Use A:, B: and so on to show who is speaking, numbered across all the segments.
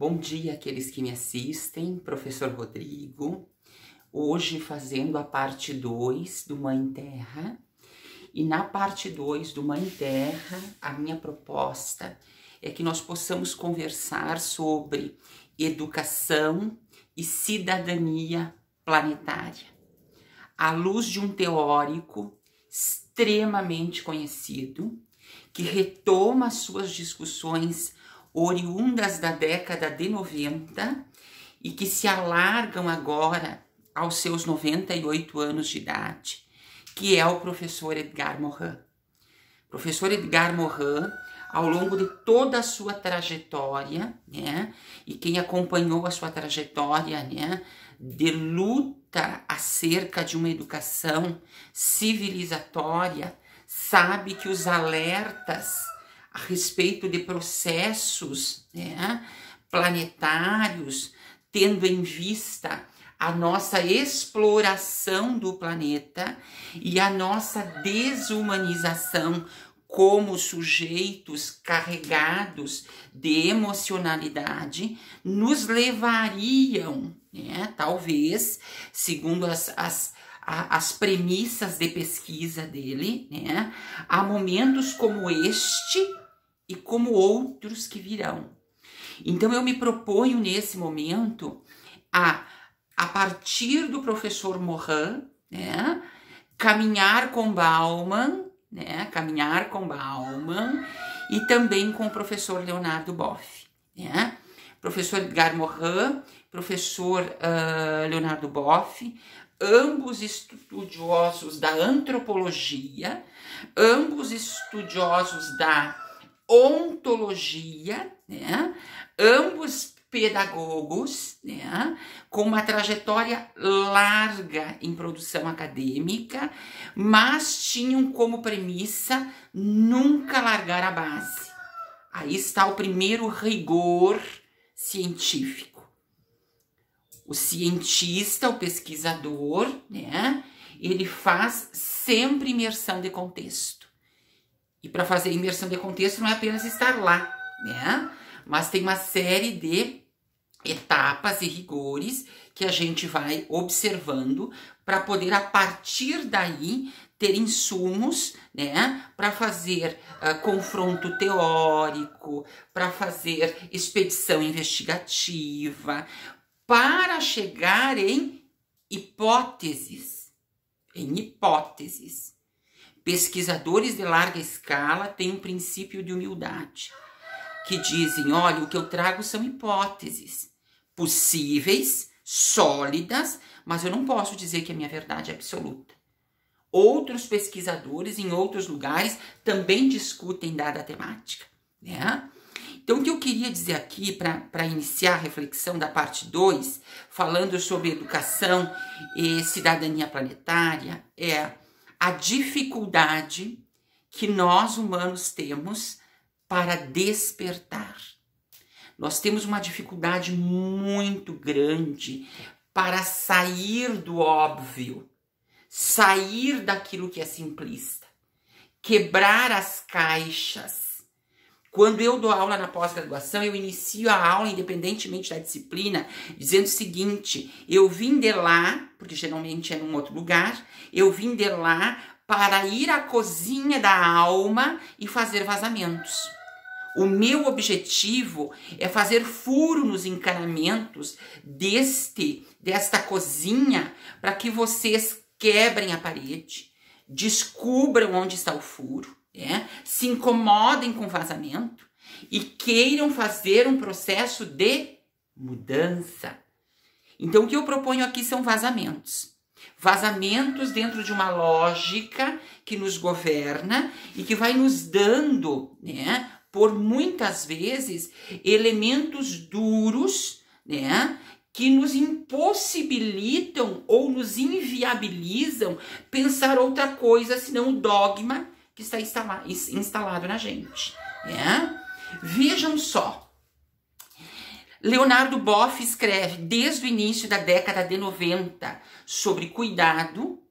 A: Bom dia aqueles que me assistem, professor Rodrigo. Hoje fazendo a parte 2 do Mãe Terra. E na parte 2 do Mãe Terra, a minha proposta é que nós possamos conversar sobre educação e cidadania planetária, à luz de um teórico extremamente conhecido que retoma suas discussões oriundas da década de 90 e que se alargam agora aos seus 98 anos de idade, que é o professor Edgar Morin. professor Edgar Morin, ao longo de toda a sua trajetória, né, e quem acompanhou a sua trajetória, né, de luta acerca de uma educação civilizatória, sabe que os alertas a respeito de processos né, planetários, tendo em vista a nossa exploração do planeta e a nossa desumanização como sujeitos carregados de emocionalidade nos levariam, né, talvez, segundo as, as, as premissas de pesquisa dele, né, a momentos como este, e como outros que virão. Então eu me proponho nesse momento a, a partir do professor Morin, né, caminhar com Bauman, né, caminhar com Bauman e também com o professor Leonardo Boff, né, professor Edgar Morin, professor uh, Leonardo Boff, ambos estudiosos da antropologia, ambos estudiosos da ontologia, né? Ambos pedagogos, né, com uma trajetória larga em produção acadêmica, mas tinham como premissa nunca largar a base. Aí está o primeiro rigor científico. O cientista, o pesquisador, né, ele faz sempre imersão de contexto. E para fazer imersão de contexto não é apenas estar lá, né? Mas tem uma série de etapas e rigores que a gente vai observando para poder a partir daí ter insumos, né, para fazer uh, confronto teórico, para fazer expedição investigativa, para chegar em hipóteses, em hipóteses. Pesquisadores de larga escala têm um princípio de humildade, que dizem: olha, o que eu trago são hipóteses possíveis, sólidas, mas eu não posso dizer que a minha verdade é absoluta. Outros pesquisadores em outros lugares também discutem dada temática. Né? Então, o que eu queria dizer aqui, para iniciar a reflexão da parte 2, falando sobre educação e cidadania planetária, é a dificuldade que nós humanos temos para despertar. Nós temos uma dificuldade muito grande para sair do óbvio, sair daquilo que é simplista, quebrar as caixas, quando eu dou aula na pós-graduação, eu inicio a aula, independentemente da disciplina, dizendo o seguinte: eu vim de lá, porque geralmente é num outro lugar, eu vim de lá para ir à cozinha da alma e fazer vazamentos. O meu objetivo é fazer furo nos encanamentos deste desta cozinha para que vocês quebrem a parede, descubram onde está o furo né, se incomodem com vazamento e queiram fazer um processo de mudança. Então, o que eu proponho aqui são vazamentos. Vazamentos dentro de uma lógica que nos governa e que vai nos dando, né, por muitas vezes, elementos duros, né, que nos impossibilitam ou nos inviabilizam pensar outra coisa senão o dogma que está instalado na gente. Né? Vejam só. Leonardo Boff escreve desde o início da década de 90 sobre cuidado,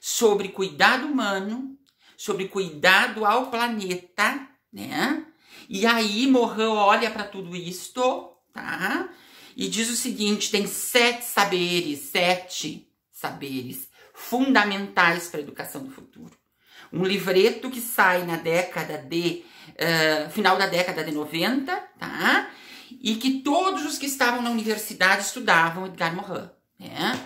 A: sobre cuidado humano, sobre cuidado ao planeta, né? E aí Morin olha para tudo isto, tá? E diz o seguinte: tem sete saberes, sete saberes fundamentais para a educação do futuro. Um livreto que sai na década de. Uh, final da década de 90, tá? E que todos os que estavam na universidade estudavam Edgar Morin, né?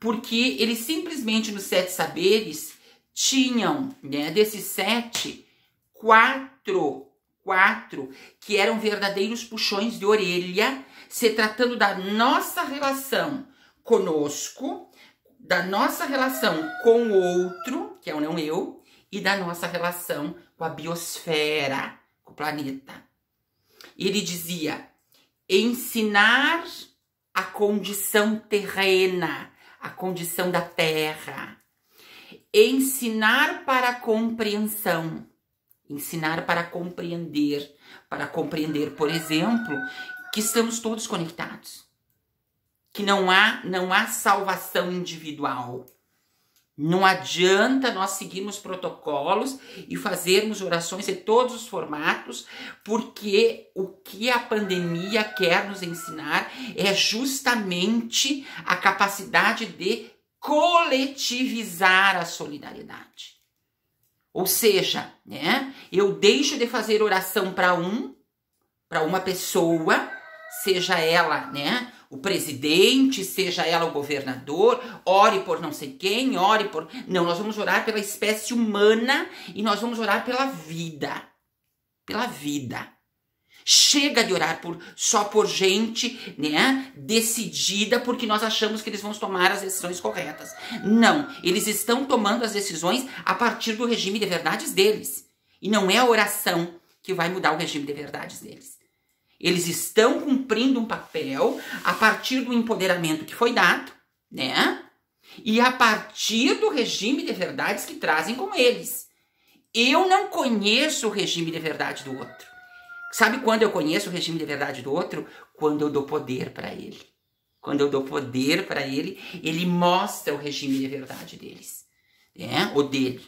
A: Porque eles simplesmente nos sete saberes tinham, né, desses sete, quatro, quatro que eram verdadeiros puxões de orelha, se tratando da nossa relação conosco, da nossa relação com o outro, que é o não é eu, e da nossa relação com a biosfera, com o planeta. Ele dizia: ensinar a condição terrena, a condição da terra. Ensinar para compreensão, ensinar para compreender, para compreender, por exemplo, que estamos todos conectados, que não há não há salvação individual. Não adianta nós seguirmos protocolos e fazermos orações em todos os formatos, porque o que a pandemia quer nos ensinar é justamente a capacidade de coletivizar a solidariedade. Ou seja, né, eu deixo de fazer oração para um, para uma pessoa, seja ela, né, o presidente, seja ela o governador, ore por não sei quem, ore por. Não, nós vamos orar pela espécie humana e nós vamos orar pela vida. Pela vida. Chega de orar por, só por gente né, decidida porque nós achamos que eles vão tomar as decisões corretas. Não, eles estão tomando as decisões a partir do regime de verdades deles. E não é a oração que vai mudar o regime de verdades deles. Eles estão cumprindo um papel a partir do empoderamento que foi dado, né? E a partir do regime de verdades que trazem com eles. Eu não conheço o regime de verdade do outro. Sabe quando eu conheço o regime de verdade do outro? Quando eu dou poder para ele. Quando eu dou poder para ele, ele mostra o regime de verdade deles, né? Ou dele.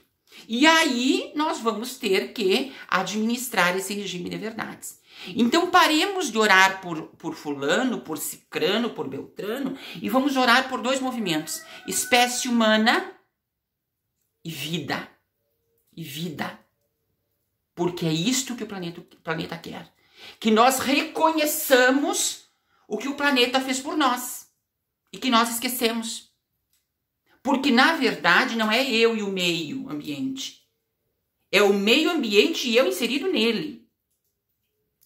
A: E aí nós vamos ter que administrar esse regime de verdades. Então paremos de orar por, por fulano, por cicrano, por beltrano e vamos orar por dois movimentos: espécie humana e vida. E vida. Porque é isto que o planeta, o planeta quer. Que nós reconheçamos o que o planeta fez por nós e que nós esquecemos. Porque, na verdade, não é eu e o meio ambiente. É o meio ambiente e eu inserido nele.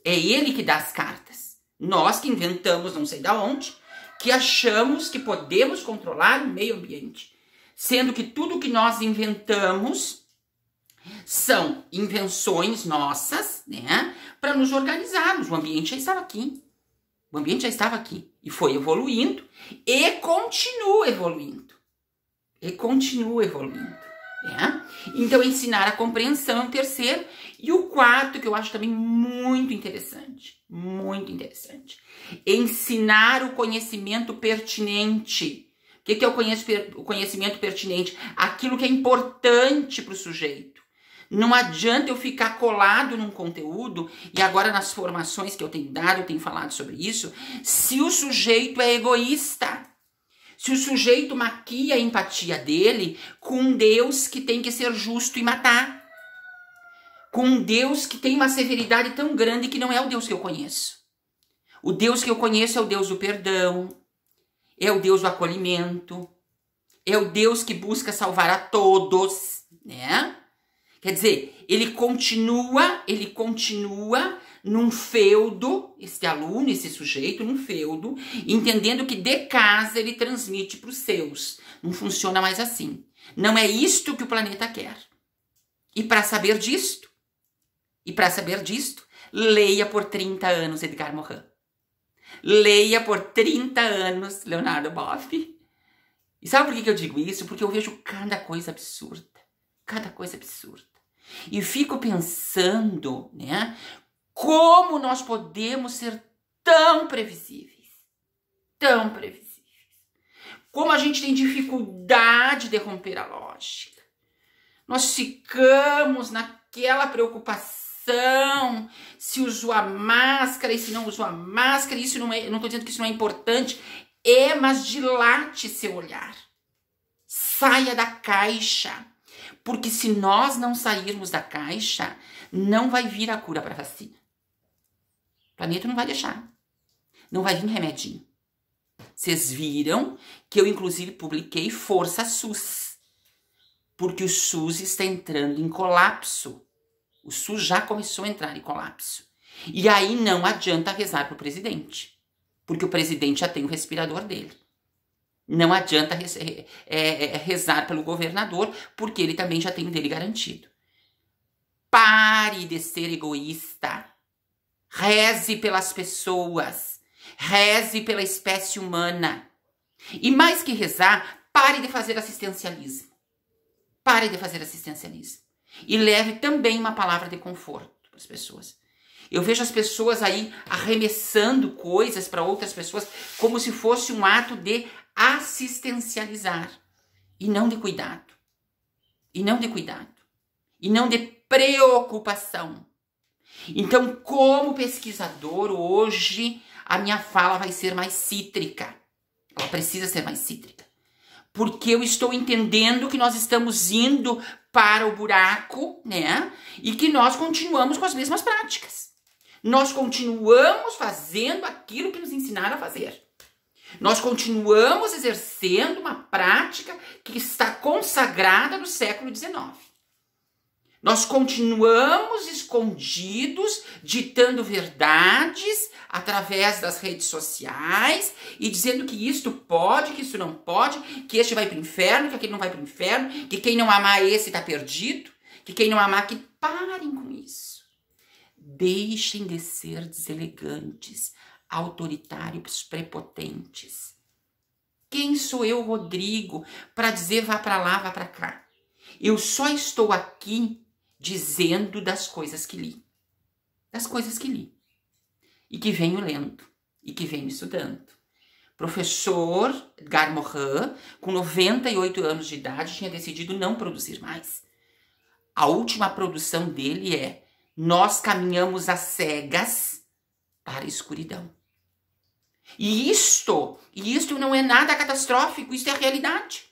A: É ele que dá as cartas. Nós que inventamos, não sei da onde, que achamos que podemos controlar o meio ambiente. Sendo que tudo que nós inventamos são invenções nossas, né, para nos organizarmos. O ambiente já estava aqui. O ambiente já estava aqui e foi evoluindo e continua evoluindo e continua evoluindo. Né? Então, ensinar a compreensão é o terceiro. E o quarto, que eu acho também muito interessante, muito interessante, ensinar o conhecimento pertinente. O que, que é o conhecimento pertinente? Aquilo que é importante para o sujeito. Não adianta eu ficar colado num conteúdo, e agora nas formações que eu tenho dado, eu tenho falado sobre isso, se o sujeito é egoísta. Se o sujeito maquia a empatia dele com um Deus que tem que ser justo e matar, com um Deus que tem uma severidade tão grande que não é o Deus que eu conheço. O Deus que eu conheço é o Deus do perdão, é o Deus do acolhimento, é o Deus que busca salvar a todos, né? Quer dizer, ele continua, ele continua num feudo, este aluno, esse sujeito, num feudo, entendendo que de casa ele transmite para os seus. Não funciona mais assim. Não é isto que o planeta quer. E para saber disto, e para saber disto, leia por 30 anos Edgar Morin. Leia por 30 anos Leonardo Boff. E sabe por que eu digo isso? Porque eu vejo cada coisa absurda. Cada coisa absurda. E fico pensando, né? Como nós podemos ser tão previsíveis? Tão previsíveis. Como a gente tem dificuldade de romper a lógica. Nós ficamos naquela preocupação se usou a máscara e se não usou a máscara. Isso não é, não estou dizendo que isso não é importante, é, mas dilate seu olhar. Saia da caixa. Porque se nós não sairmos da caixa, não vai vir a cura para a vacina planeta não vai deixar. Não vai vir remedinho. Vocês viram que eu, inclusive, publiquei Força SUS. Porque o SUS está entrando em colapso. O SUS já começou a entrar em colapso. E aí não adianta rezar para o presidente. Porque o presidente já tem o respirador dele. Não adianta é, é, rezar pelo governador, porque ele também já tem o dele garantido. Pare de ser egoísta. Reze pelas pessoas. Reze pela espécie humana. E mais que rezar, pare de fazer assistencialismo. Pare de fazer assistencialismo. E leve também uma palavra de conforto para as pessoas. Eu vejo as pessoas aí arremessando coisas para outras pessoas como se fosse um ato de assistencializar e não de cuidado. E não de cuidado. E não de preocupação. Então, como pesquisador, hoje a minha fala vai ser mais cítrica. Ela precisa ser mais cítrica. Porque eu estou entendendo que nós estamos indo para o buraco, né? E que nós continuamos com as mesmas práticas. Nós continuamos fazendo aquilo que nos ensinaram a fazer. Nós continuamos exercendo uma prática que está consagrada no século XIX. Nós continuamos escondidos, ditando verdades através das redes sociais e dizendo que isto pode, que isso não pode, que este vai para o inferno, que aquele não vai para o inferno, que quem não amar esse está perdido, que quem não amar que parem com isso. Deixem de ser deselegantes, autoritários, prepotentes. Quem sou eu, Rodrigo, para dizer vá para lá, vá para cá? Eu só estou aqui dizendo das coisas que li. Das coisas que li. E que venho lendo. E que venho estudando. Professor Garmohan, com 98 anos de idade, tinha decidido não produzir mais. A última produção dele é Nós caminhamos às cegas para a escuridão. E isto, e isto não é nada catastrófico, isto é realidade.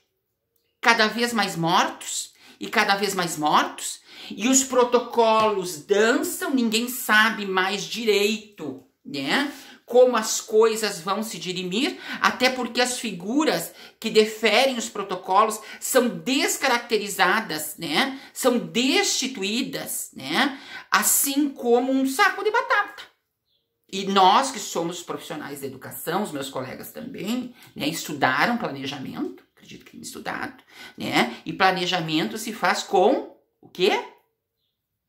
A: Cada vez mais mortos, e cada vez mais mortos, e os protocolos dançam, ninguém sabe mais direito, né? Como as coisas vão se dirimir, até porque as figuras que deferem os protocolos são descaracterizadas, né? São destituídas, né? Assim como um saco de batata. E nós que somos profissionais da educação, os meus colegas também, né, estudaram planejamento, acredito que estudado, né? E planejamento se faz com o quê?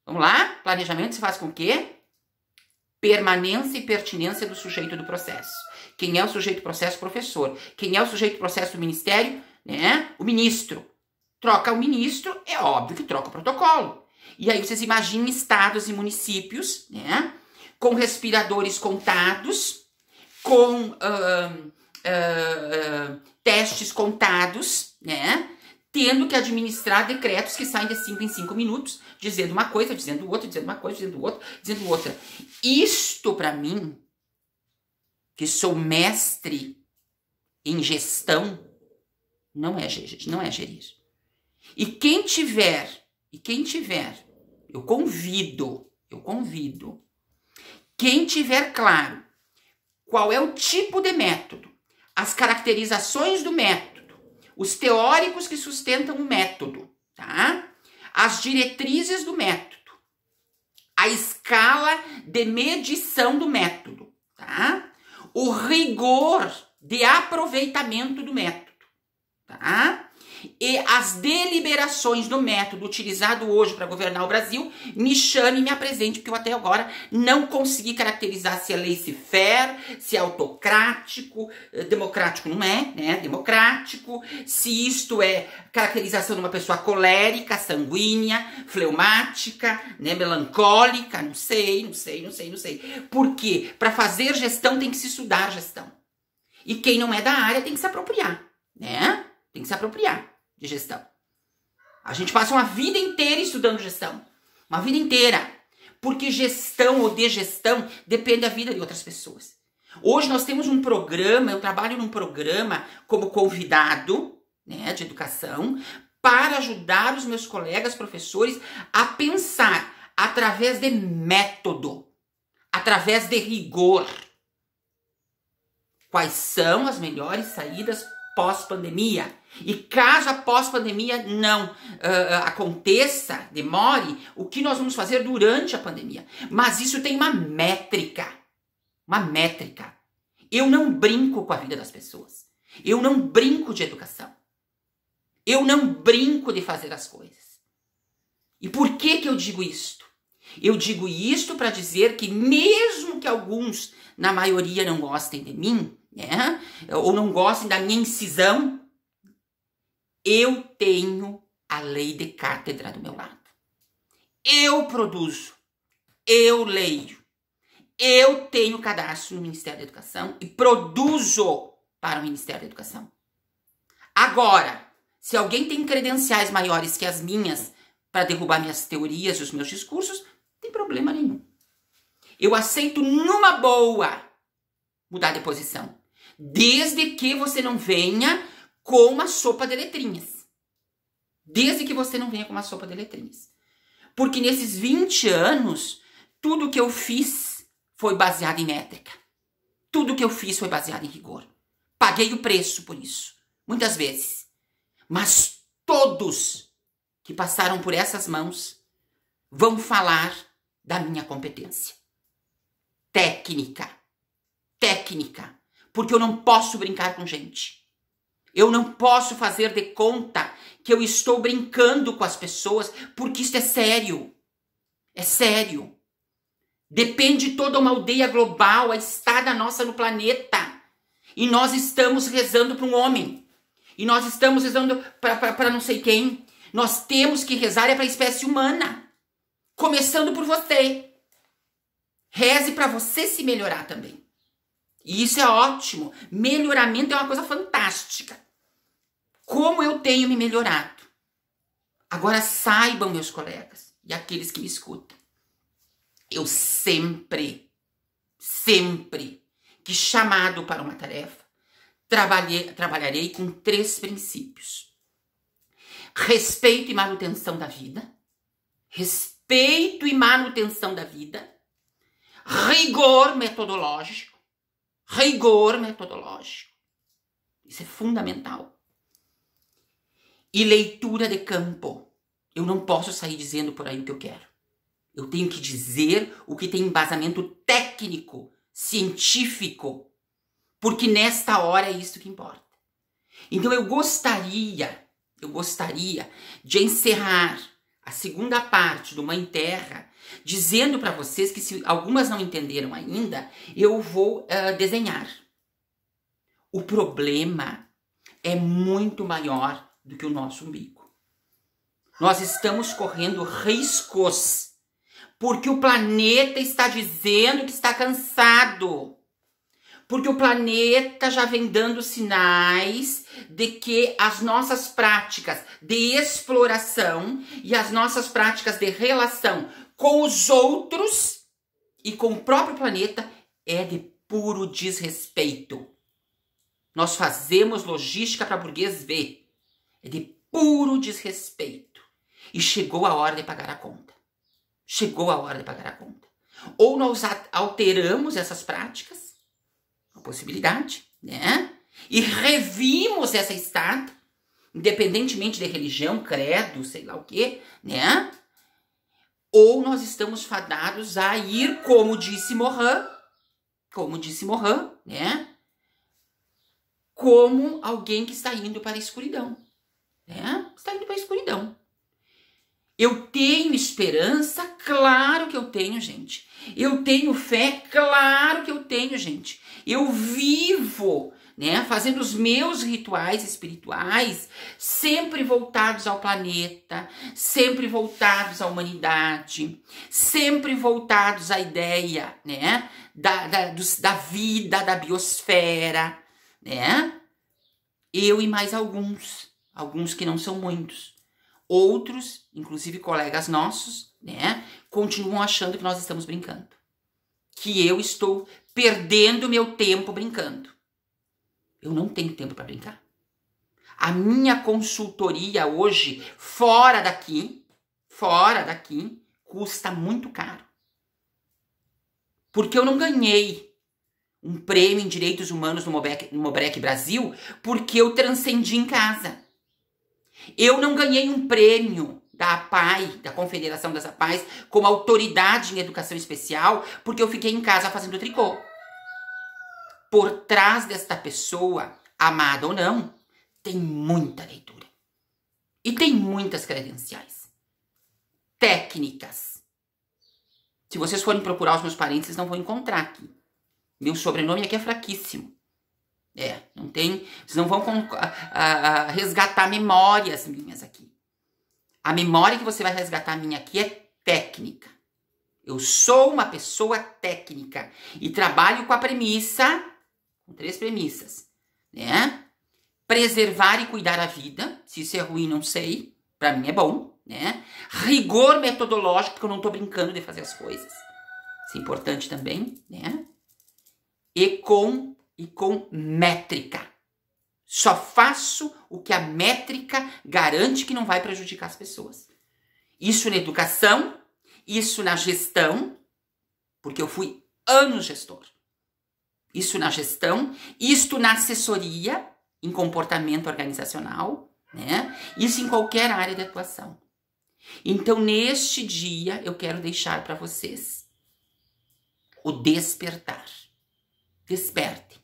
A: Vamos lá? Planejamento se faz com o quê? Permanência e pertinência do sujeito do processo. Quem é o sujeito do processo? Professor. Quem é o sujeito do processo do ministério? Né? O ministro. Troca o ministro, é óbvio que troca o protocolo. E aí vocês imaginem estados e municípios, né? Com respiradores contados, com. Uh, ah, ah, testes contados, né? Tendo que administrar decretos que saem de 5 em 5 minutos, dizendo uma coisa, dizendo outra, dizendo uma coisa, dizendo outra, dizendo outra. Isto, para mim, que sou mestre em gestão, não é gerir, não é gerir. E quem tiver, e quem tiver, eu convido, eu convido, quem tiver claro qual é o tipo de método as caracterizações do método, os teóricos que sustentam o método, tá? As diretrizes do método, a escala de medição do método, tá? O rigor de aproveitamento do método, tá? e as deliberações do método utilizado hoje para governar o Brasil, me chame e me apresente, porque eu até agora não consegui caracterizar se é laissez-faire, se é autocrático, eh, democrático não é, né, democrático, se isto é caracterização de uma pessoa colérica, sanguínea, fleumática, né, melancólica, não sei, não sei, não sei, não sei. Porque para fazer gestão tem que se estudar gestão. E quem não é da área tem que se apropriar, né? Tem que se apropriar de gestão. A gente passa uma vida inteira estudando gestão. Uma vida inteira. Porque gestão ou de gestão depende da vida de outras pessoas. Hoje nós temos um programa, eu trabalho num programa como convidado né, de educação para ajudar os meus colegas professores a pensar através de método, através de rigor. Quais são as melhores saídas pós-pandemia? E caso a pós-pandemia não uh, aconteça, demore, o que nós vamos fazer durante a pandemia? Mas isso tem uma métrica. Uma métrica. Eu não brinco com a vida das pessoas. Eu não brinco de educação. Eu não brinco de fazer as coisas. E por que que eu digo isto? Eu digo isto para dizer que mesmo que alguns, na maioria, não gostem de mim, né, ou não gostem da minha incisão, eu tenho a lei de cátedra do meu lado. Eu produzo, eu leio, eu tenho cadastro no Ministério da Educação e produzo para o Ministério da Educação. Agora, se alguém tem credenciais maiores que as minhas para derrubar minhas teorias e os meus discursos, não tem problema nenhum. Eu aceito numa boa mudar de posição, desde que você não venha com uma sopa de letrinhas. Desde que você não venha com uma sopa de letrinhas. Porque nesses 20 anos, tudo que eu fiz foi baseado em métrica. Tudo que eu fiz foi baseado em rigor. Paguei o preço por isso, muitas vezes. Mas todos que passaram por essas mãos vão falar da minha competência. Técnica. Técnica. Porque eu não posso brincar com gente. Eu não posso fazer de conta que eu estou brincando com as pessoas, porque isso é sério. É sério. Depende toda uma aldeia global, a estada nossa no planeta. E nós estamos rezando para um homem. E nós estamos rezando para não sei quem. Nós temos que rezar é para a espécie humana. Começando por você. Reze para você se melhorar também. E isso é ótimo. Melhoramento é uma coisa fantástica como eu tenho me melhorado. Agora saibam, meus colegas e aqueles que me escutam, eu sempre, sempre que chamado para uma tarefa, trabalhei, trabalharei com três princípios: respeito e manutenção da vida, respeito e manutenção da vida, rigor metodológico, rigor metodológico. Isso é fundamental e leitura de campo. Eu não posso sair dizendo por aí o que eu quero. Eu tenho que dizer o que tem embasamento técnico, científico, porque nesta hora é isso que importa. Então eu gostaria, eu gostaria de encerrar a segunda parte do Mãe Terra dizendo para vocês que se algumas não entenderam ainda, eu vou uh, desenhar. O problema é muito maior do que o nosso umbigo. Nós estamos correndo riscos porque o planeta está dizendo que está cansado. Porque o planeta já vem dando sinais de que as nossas práticas de exploração e as nossas práticas de relação com os outros e com o próprio planeta é de puro desrespeito. Nós fazemos logística para burguês ver é de puro desrespeito. E chegou a hora de pagar a conta. Chegou a hora de pagar a conta. Ou nós alteramos essas práticas, uma possibilidade, né? E revimos essa estátua, independentemente de religião, credo, sei lá o quê, né? Ou nós estamos fadados a ir, como disse Mohan, como disse Mohan, né? Como alguém que está indo para a escuridão né? Está indo para a escuridão. Eu tenho esperança, claro que eu tenho, gente. Eu tenho fé, claro que eu tenho, gente. Eu vivo, né, fazendo os meus rituais espirituais, sempre voltados ao planeta, sempre voltados à humanidade, sempre voltados à ideia, né, da, da, dos, da vida, da biosfera, né? Eu e mais alguns alguns que não são muitos. Outros, inclusive colegas nossos, né, continuam achando que nós estamos brincando. Que eu estou perdendo meu tempo brincando. Eu não tenho tempo para brincar. A minha consultoria hoje, fora daqui, fora daqui, custa muito caro. Porque eu não ganhei um prêmio em direitos humanos no Mobrec, Brasil porque eu transcendi em casa. Eu não ganhei um prêmio da APAI, da Confederação das APAIs, como autoridade em educação especial, porque eu fiquei em casa fazendo tricô. Por trás desta pessoa, amada ou não, tem muita leitura. E tem muitas credenciais. Técnicas. Se vocês forem procurar os meus parentes, não vão encontrar aqui. Meu sobrenome aqui é fraquíssimo. É, não tem. Vocês não vão a, a, resgatar memórias minhas aqui. A memória que você vai resgatar minha aqui é técnica. Eu sou uma pessoa técnica e trabalho com a premissa, com três premissas, né? Preservar e cuidar a vida. Se isso é ruim, não sei. Para mim é bom, né? Rigor metodológico, porque eu não tô brincando de fazer as coisas. Isso é importante também, né? E com e com métrica. Só faço o que a métrica garante que não vai prejudicar as pessoas. Isso na educação, isso na gestão, porque eu fui anos gestor. Isso na gestão, isto na assessoria em comportamento organizacional, né? Isso em qualquer área de atuação. Então, neste dia, eu quero deixar para vocês o despertar. Despertem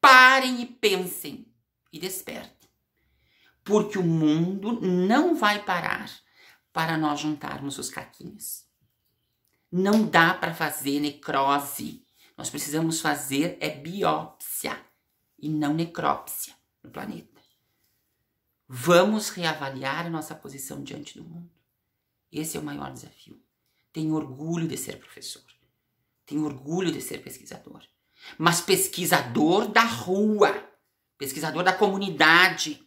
A: parem e pensem e despertem. Porque o mundo não vai parar para nós juntarmos os caquinhos. Não dá para fazer necrose. Nós precisamos fazer é biópsia e não necrópsia no planeta. Vamos reavaliar a nossa posição diante do mundo. Esse é o maior desafio. Tenho orgulho de ser professor. Tenho orgulho de ser pesquisador mas pesquisador da rua, pesquisador da comunidade,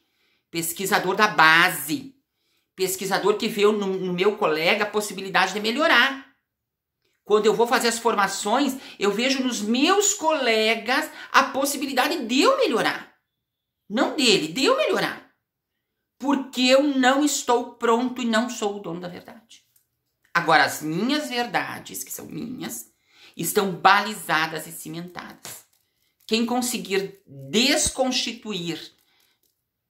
A: pesquisador da base, pesquisador que vê no, no meu colega a possibilidade de melhorar. Quando eu vou fazer as formações, eu vejo nos meus colegas a possibilidade de eu melhorar. Não dele, de eu melhorar. Porque eu não estou pronto e não sou o dono da verdade. Agora, as minhas verdades, que são minhas, estão balizadas e cimentadas. Quem conseguir desconstituir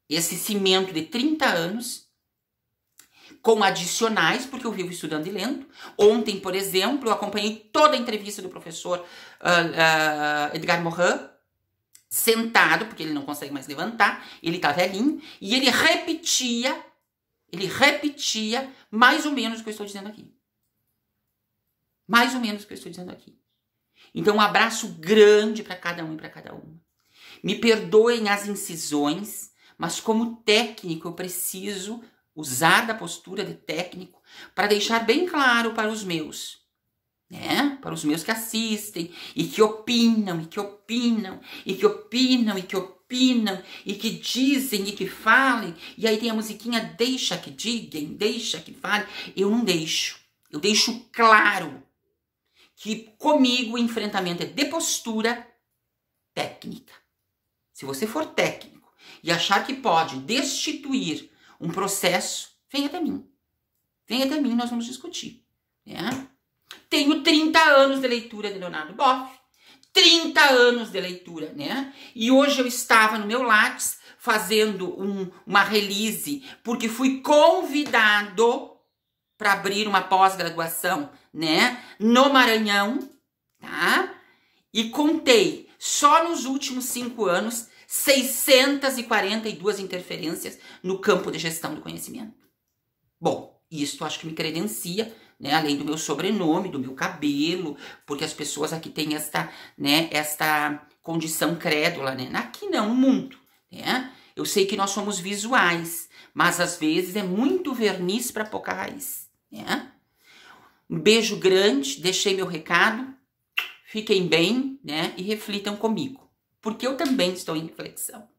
A: esse cimento de 30 anos, com adicionais, porque eu vivo estudando e lendo. Ontem, por exemplo, eu acompanhei toda a entrevista do professor uh, uh, Edgar Morin, sentado, porque ele não consegue mais levantar, ele tá velhinho, e ele repetia, ele repetia mais ou menos o que eu estou dizendo aqui. Mais ou menos o que eu estou dizendo aqui. Então, um abraço grande para cada um e para cada uma. Me perdoem as incisões, mas como técnico eu preciso usar da postura de técnico para deixar bem claro para os meus, né? Para os meus que assistem e que opinam e que opinam e que opinam e que opinam e que dizem e que falem. E aí tem a musiquinha deixa que digam, deixa que falem. Eu não deixo. Eu deixo claro que comigo o enfrentamento é de postura técnica. Se você for técnico e achar que pode destituir um processo, venha até mim. Venha até mim, nós vamos discutir. Né? Tenho 30 anos de leitura de Leonardo Boff, 30 anos de leitura, né? E hoje eu estava no meu lápis fazendo um, uma release, porque fui convidado para abrir uma pós-graduação né, no Maranhão, tá? E contei só nos últimos cinco anos 642 interferências no campo de gestão do conhecimento. Bom, isso acho que me credencia, né, além do meu sobrenome, do meu cabelo, porque as pessoas aqui têm esta, né, esta condição crédula, né? Aqui não, muito, né? Eu sei que nós somos visuais, mas às vezes é muito verniz para pouca raiz, né? Um beijo grande, deixei meu recado. Fiquem bem, né? E reflitam comigo, porque eu também estou em reflexão.